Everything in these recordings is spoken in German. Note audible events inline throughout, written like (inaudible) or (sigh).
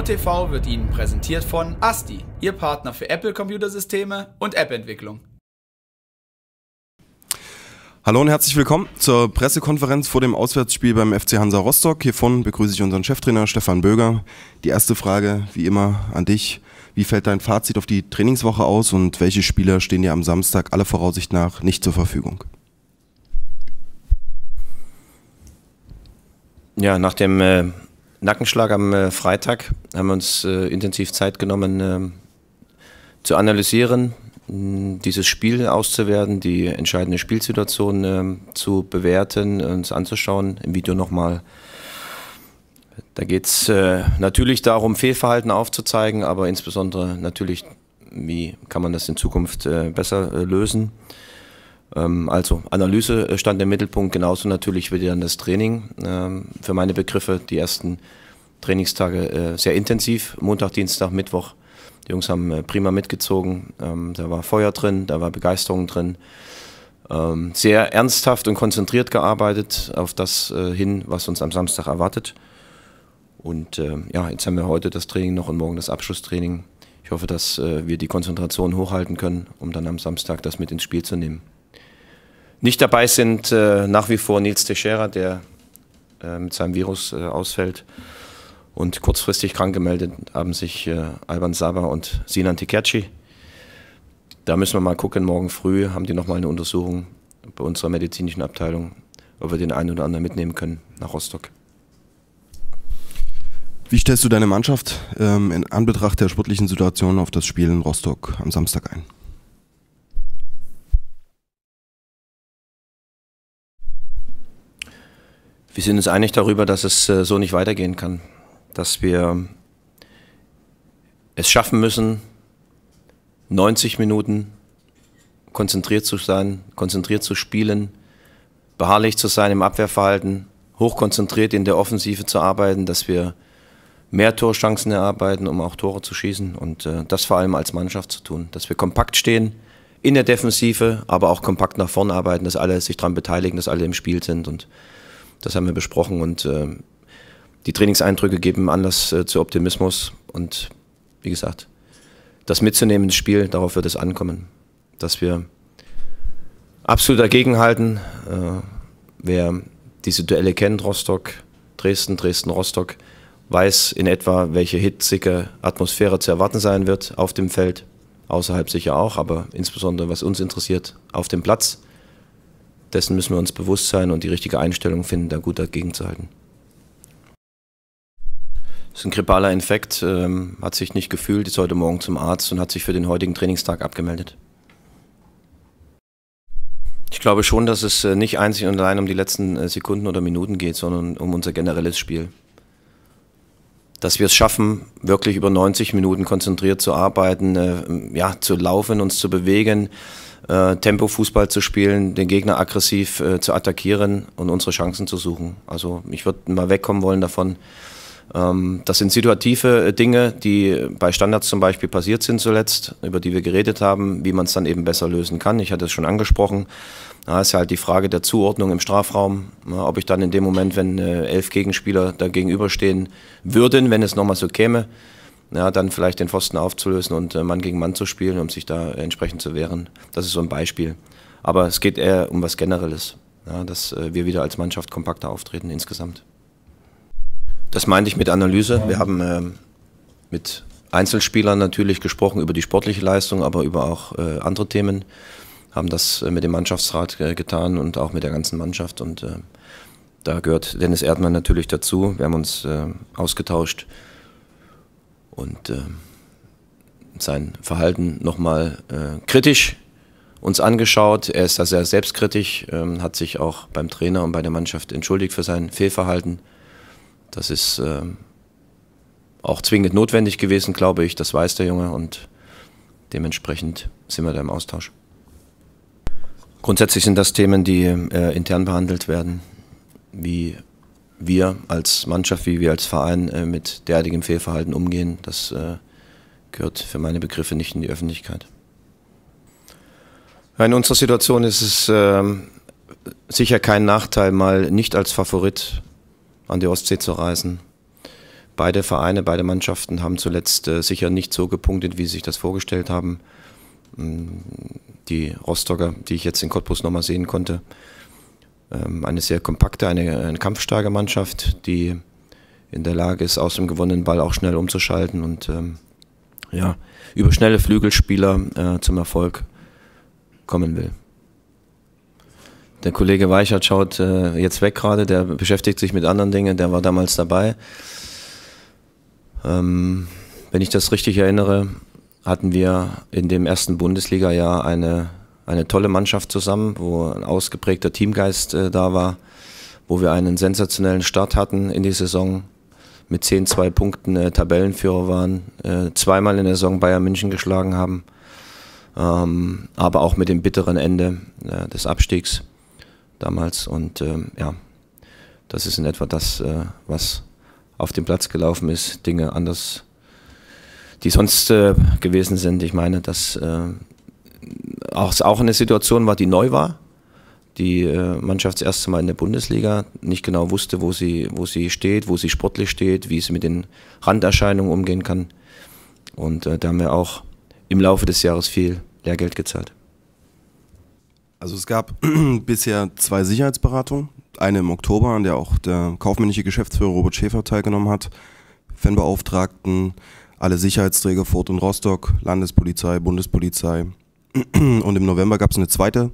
TV wird Ihnen präsentiert von ASTI, Ihr Partner für Apple Computersysteme und App-Entwicklung. Hallo und herzlich willkommen zur Pressekonferenz vor dem Auswärtsspiel beim FC Hansa Rostock. Hiervon begrüße ich unseren Cheftrainer Stefan Böger. Die erste Frage, wie immer, an dich. Wie fällt dein Fazit auf die Trainingswoche aus und welche Spieler stehen dir am Samstag aller Voraussicht nach nicht zur Verfügung? Ja, nach dem äh, Nackenschlag am äh, Freitag haben wir uns äh, intensiv Zeit genommen äh, zu analysieren, dieses Spiel auszuwerten, die entscheidende Spielsituation zu bewerten, uns anzuschauen, im Video nochmal. Da geht es natürlich darum, Fehlverhalten aufzuzeigen, aber insbesondere natürlich, wie kann man das in Zukunft besser lösen. Ähm, also Analyse äh, stand im Mittelpunkt, genauso natürlich wie dann das Training. Ähm, für meine Begriffe die ersten Trainingstage äh, sehr intensiv, Montag, Dienstag, Mittwoch. Die Jungs haben äh, prima mitgezogen, ähm, da war Feuer drin, da war Begeisterung drin. sehr ernsthaft und konzentriert gearbeitet auf das hin, was uns am Samstag erwartet. Und ja, jetzt haben wir heute das Training noch und morgen das Abschlusstraining. Ich hoffe, dass wir die Konzentration hochhalten können, um dann am Samstag das mit ins Spiel zu nehmen. Nicht dabei sind äh, nach wie vor Nils Teixeira, der äh, mit seinem Virus äh, ausfällt und kurzfristig krank gemeldet haben sich äh, Alban Saba und Sinan Tikerci. Da müssen wir mal gucken, morgen früh haben die nochmal eine Untersuchung bei unserer medizinischen Abteilung, ob wir den einen oder anderen mitnehmen können nach Rostock. Wie stellst du deine Mannschaft ähm, in Anbetracht der sportlichen Situation auf das Spiel in Rostock am Samstag ein? Wir sind uns einig darüber, dass es äh, so nicht weitergehen kann, dass wir es schaffen müssen, 90 Minuten konzentriert zu sein, konzentriert zu spielen, beharrlich zu sein im Abwehrverhalten, hochkonzentriert in der Offensive zu arbeiten, dass wir mehr Torchancen erarbeiten, um auch Tore zu schießen und äh, das vor allem als Mannschaft zu tun, dass wir kompakt stehen in der Defensive, aber auch kompakt nach vorne arbeiten, dass alle sich daran beteiligen, dass alle im Spiel sind und das haben wir besprochen und äh, die Trainingseindrücke geben Anlass äh, zu Optimismus und wie gesagt, das mitzunehmen ins Spiel, darauf wird es ankommen, dass wir absolut dagegenhalten. Äh, wer diese Duelle kennt, Rostock, Dresden, Dresden, Rostock, weiß in etwa, welche hitzige Atmosphäre zu erwarten sein wird auf dem Feld, außerhalb sicher auch, aber insbesondere was uns interessiert, auf dem Platz dessen müssen wir uns bewusst sein und die richtige Einstellung finden, da gut dagegen zu halten. Das ist ein grippaler Infekt, ähm, hat sich nicht gefühlt, ist heute Morgen zum Arzt und hat sich für den heutigen Trainingstag abgemeldet. Ich glaube schon, dass es äh, nicht einzig und allein um die letzten äh, Sekunden oder Minuten geht, sondern um unser generelles Spiel. Dass wir es schaffen, wirklich über 90 Minuten konzentriert zu arbeiten, äh, ja, zu laufen, uns zu bewegen, äh, Tempo-Fußball zu spielen, den Gegner aggressiv äh, zu attackieren und unsere Chancen zu suchen. Also ich würde mal wegkommen wollen davon. Ähm, das sind situative äh, Dinge, die bei Standards zum Beispiel passiert sind zuletzt, über die wir geredet haben, wie man es dann eben besser lösen kann. Ich hatte es schon angesprochen. Da ist halt die Frage der Zuordnung im Strafraum, ne, ob ich dann in dem Moment, wenn äh, elf Gegenspieler da gegenüberstehen würden, wenn es nochmal so käme, ja, dann vielleicht den Pfosten aufzulösen und äh, Mann gegen Mann zu spielen, um sich da entsprechend zu wehren. Das ist so ein Beispiel. Aber es geht eher um was Generelles, ja, dass äh, wir wieder als Mannschaft kompakter auftreten insgesamt. Das meinte ich mit Analyse. Wir haben äh, mit Einzelspielern natürlich gesprochen über die sportliche Leistung, aber über auch äh, andere Themen. Haben das äh, mit dem Mannschaftsrat äh, getan und auch mit der ganzen Mannschaft. Und ähm, da gehört Dennis Erdmann natürlich dazu. Wir haben uns ähm, ausgetauscht und äh, sein Verhalten nochmal äh, kritisch uns angeschaut. Er ist da sehr selbstkritisch, äh, hat sich auch beim Trainer und bei der Mannschaft entschuldigt für sein Fehlverhalten. Das ist äh, auch zwingend notwendig gewesen, glaube ich. Das weiß der Junge und dementsprechend sind wir da im Austausch. Grundsätzlich sind das Themen, die äh, intern behandelt werden, wie wir als Mannschaft, wie wir als Verein äh, mit derartigem Fehlverhalten umgehen, das äh, gehört für meine Begriffe nicht in die Öffentlichkeit. In unserer Situation ist es äh, sicher kein Nachteil, mal nicht als Favorit an die Ostsee zu reisen. Beide Vereine, beide Mannschaften haben zuletzt äh, sicher nicht so gepunktet, wie sie sich das vorgestellt haben. Mm, die Rostocker, die ich jetzt in Cottbus nochmal sehen konnte, ähm, eine sehr kompakte, eine, eine kampfstarke Mannschaft, die in der Lage ist, aus dem gewonnenen Ball auch schnell umzuschalten und ähm, ja, über schnelle Flügelspieler äh, zum Erfolg kommen will. Der Kollege Weichert schaut äh, jetzt weg gerade, der beschäftigt sich mit anderen Dingen, der war damals dabei. Ähm, wenn ich das richtig erinnere, hatten wir in dem ersten Bundesliga-Jahr eine eine tolle Mannschaft zusammen, wo ein ausgeprägter Teamgeist äh, da war, wo wir einen sensationellen Start hatten in die Saison, mit 10, 2 Punkten äh, Tabellenführer waren, äh, zweimal in der Saison Bayern München geschlagen haben, ähm, aber auch mit dem bitteren Ende äh, des Abstiegs damals. Und ähm, ja, das ist in etwa das, äh, was auf dem Platz gelaufen ist, Dinge anders die sonst äh, gewesen sind. Ich meine, dass äh, auch, auch eine Situation war, die neu war. Die äh, Mannschaft das erste Mal in der Bundesliga nicht genau wusste, wo sie, wo sie steht, wo sie sportlich steht, wie sie mit den Randerscheinungen umgehen kann. Und äh, da haben wir auch im Laufe des Jahres viel Lehrgeld gezahlt. Also es gab (clears throat) bisher zwei Sicherheitsberatungen. Eine im Oktober, an der auch der kaufmännische Geschäftsführer Robert Schäfer teilgenommen hat. Fanbeauftragten, alle Sicherheitsträger Furt und Rostock, Landespolizei, Bundespolizei, (clears throat) Und im November gab es eine zweite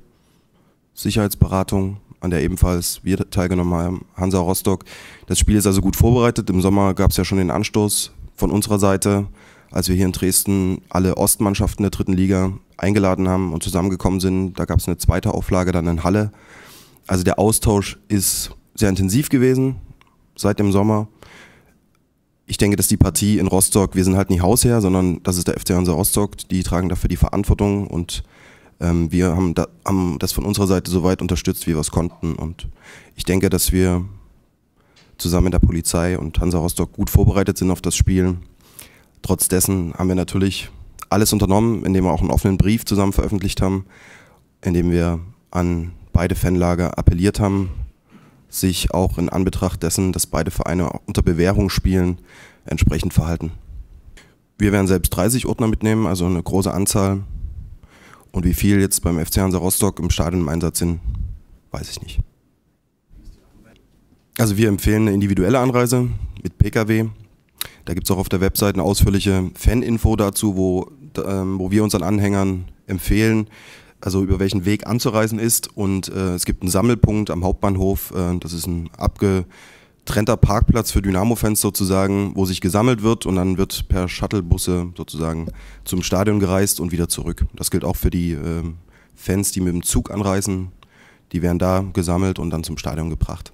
Sicherheitsberatung, an der ebenfalls wir teilgenommen haben, Hansa Rostock. Das Spiel ist also gut vorbereitet. Im Sommer gab es ja schon den Anstoß von unserer Seite, als wir hier in Dresden alle Ostmannschaften der dritten Liga eingeladen haben und zusammengekommen sind. Da gab es eine zweite Auflage dann in Halle. Also der Austausch ist sehr intensiv gewesen seit dem Sommer ich denke, dass die Partie in Rostock, wir sind halt nicht Hausherr, sondern das ist der FC Hansa Rostock, die tragen dafür die Verantwortung und ähm, wir haben, da, haben, das von unserer Seite so weit unterstützt, wie wir es konnten. Und ich denke, dass wir zusammen mit der Polizei und Hansa Rostock gut vorbereitet sind auf das Spiel. Trotz dessen haben wir natürlich alles unternommen, indem wir auch einen offenen Brief zusammen veröffentlicht haben, indem wir an beide Fanlager appelliert haben, sich auch in Anbetracht dessen, dass beide Vereine unter Bewährung spielen, entsprechend verhalten. Wir werden selbst 30 Ordner mitnehmen, also eine große Anzahl. Und wie viel jetzt beim FC Hansa Rostock im Stadion im Einsatz sind, weiß ich nicht. Also wir empfehlen eine individuelle Anreise mit Pkw. Da gibt es auch auf der Webseite eine ausführliche Fan-Info dazu, wo, ähm, wo wir unseren Anhängern empfehlen, also über welchen Weg anzureisen ist. Und äh, es gibt einen Sammelpunkt am Hauptbahnhof. Äh, das ist ein abgetrennter Parkplatz für Dynamo-Fans sozusagen, wo sich gesammelt wird und dann wird per Shuttlebusse sozusagen zum Stadion gereist und wieder zurück. Das gilt auch für die äh, Fans, die mit dem Zug anreisen. Die werden da gesammelt und dann zum Stadion gebracht.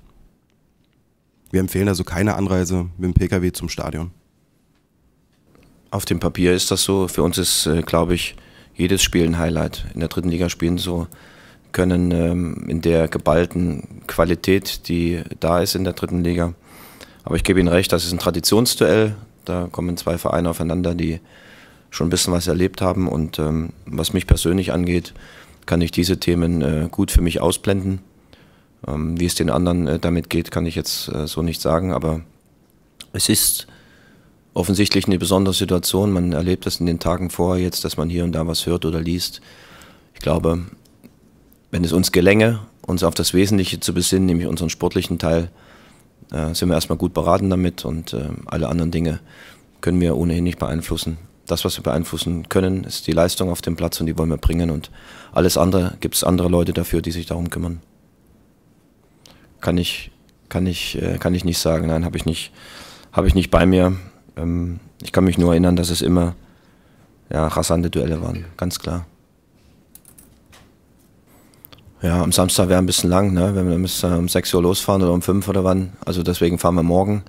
Wir empfehlen also keine Anreise mit dem Pkw zum Stadion. Auf dem Papier ist das so. Für uns ist, äh, glaube ich, jedes Spiel ein Highlight in der dritten Liga spielen zu können, ähm, in der geballten Qualität, die da ist in der dritten Liga. Aber ich gebe Ihnen recht, das ist ein Traditionsduell. Da kommen zwei Vereine aufeinander, die schon ein bisschen was erlebt haben. Und ähm, was mich persönlich angeht, kann ich diese Themen äh, gut für mich ausblenden. Ähm, wie es den anderen äh, damit geht, kann ich jetzt äh, so nicht sagen. Aber es ist offensichtlich eine besondere Situation. Man erlebt das in den Tagen vorher jetzt, dass man hier und da was hört oder liest. Ich glaube, wenn es uns gelänge, uns auf das Wesentliche zu besinnen, nämlich unseren sportlichen Teil, äh, sind wir erstmal gut beraten damit und äh, alle anderen Dinge können wir ohnehin nicht beeinflussen. Das, was wir beeinflussen können, ist die Leistung auf dem Platz und die wollen wir bringen und alles andere gibt es andere Leute dafür, die sich darum kümmern. Kann ich, kann ich, äh, kann ich nicht sagen, nein, habe ich nicht, habe ich nicht bei mir. Ähm, ich kann mich nur erinnern, dass es immer ja, rasante Duelle waren, ganz klar. Ja, am Samstag wäre ein bisschen lang, ne? Wenn wir müssen um 6 Uhr losfahren oder um 5 oder wann. Also deswegen fahren wir morgen.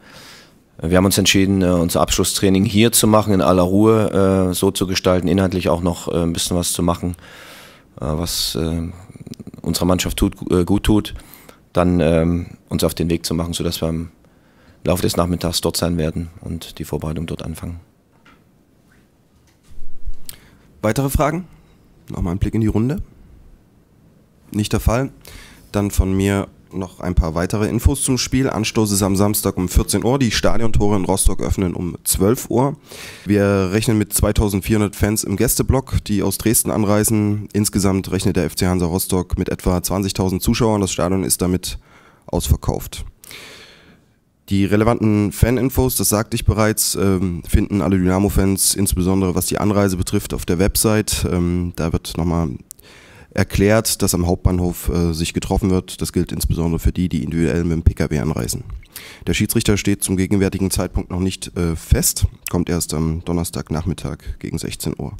Wir haben uns entschieden, äh, unser Abschlusstraining hier zu machen, in aller Ruhe, äh, so zu gestalten, inhaltlich auch noch äh, ein bisschen was zu machen, was unserer Mannschaft tut, gut tut, dann ähm, uns auf den Weg zu machen, sodass wir am Laufe des Nachmittags dort sein werden und die Vorbereitung dort anfangen. Weitere Fragen? Nochmal ein Blick in die Runde. Nicht der Fall. Dann von mir noch ein paar weitere Infos zum Spiel. Anstoß ist am Samstag um 14 Uhr. Die Stadiontore in Rostock öffnen um 12 Uhr. Wir rechnen mit 2400 Fans im Gästeblock, die aus Dresden anreisen. Insgesamt rechnet der FC Hansa Rostock mit etwa 20.000 Zuschauern. Das Stadion ist damit ausverkauft. Die relevanten Fan-Infos, das sagte ich bereits, ähm, finden alle Dynamo-Fans, insbesondere was die Anreise betrifft, auf der Website. Ähm, da wird nochmal erklärt, dass am Hauptbahnhof äh, sich getroffen wird. Das gilt insbesondere für die, die individuell mit dem Pkw anreisen. Der Schiedsrichter steht zum gegenwärtigen Zeitpunkt noch nicht äh, fest, kommt erst am Donnerstagnachmittag gegen 16 Uhr.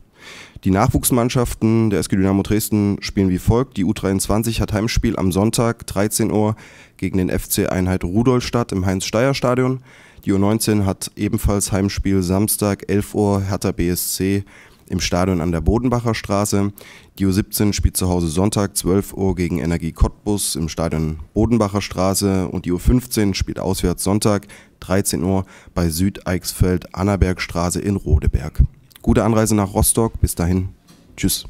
Die Nachwuchsmannschaften der SG Dynamo Dresden spielen wie folgt. Die U23 hat Heimspiel am Sonntag 13 Uhr gegen den FC Einheit Rudolstadt im Heinz-Steier-Stadion. Die U19 hat ebenfalls Heimspiel Samstag 11 Uhr Hertha BSC im Stadion an der Bodenbacher Straße. Die U17 spielt zu Hause Sonntag 12 Uhr gegen Energie Cottbus im Stadion Bodenbacher Straße und die U15 spielt auswärts Sonntag 13 Uhr bei Südeichsfeld Annabergstraße in Rodeberg. Gute Anreise nach Rostock, bis dahin. Tschüss.